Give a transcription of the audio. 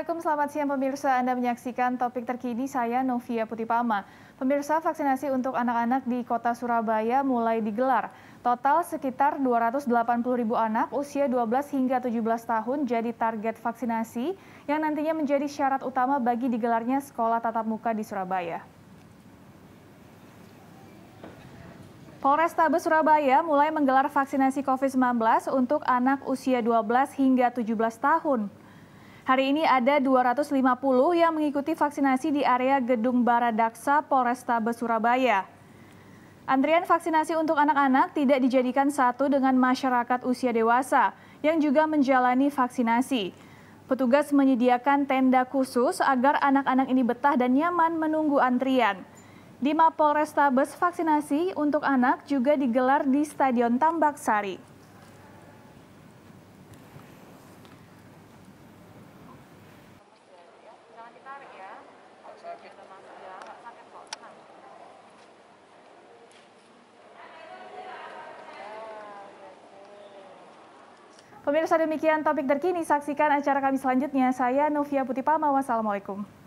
Assalamualaikum, selamat siang pemirsa. Anda menyaksikan topik terkini saya Novia Putipama. Pemirsa, vaksinasi untuk anak-anak di kota Surabaya mulai digelar. Total sekitar 280 ribu anak usia 12 hingga 17 tahun jadi target vaksinasi yang nantinya menjadi syarat utama bagi digelarnya sekolah tatap muka di Surabaya. Polrestabes Surabaya mulai menggelar vaksinasi COVID-19 untuk anak usia 12 hingga 17 tahun. Hari ini ada 250 yang mengikuti vaksinasi di area Gedung Baradaksa Polrestabes Surabaya. Antrian vaksinasi untuk anak-anak tidak dijadikan satu dengan masyarakat usia dewasa yang juga menjalani vaksinasi. Petugas menyediakan tenda khusus agar anak-anak ini betah dan nyaman menunggu antrian. Di Mapol vaksinasi untuk anak juga digelar di Stadion Tambak Sari. Pemirsa demikian topik terkini, saksikan acara kami selanjutnya. Saya Novia Putipama, wassalamualaikum.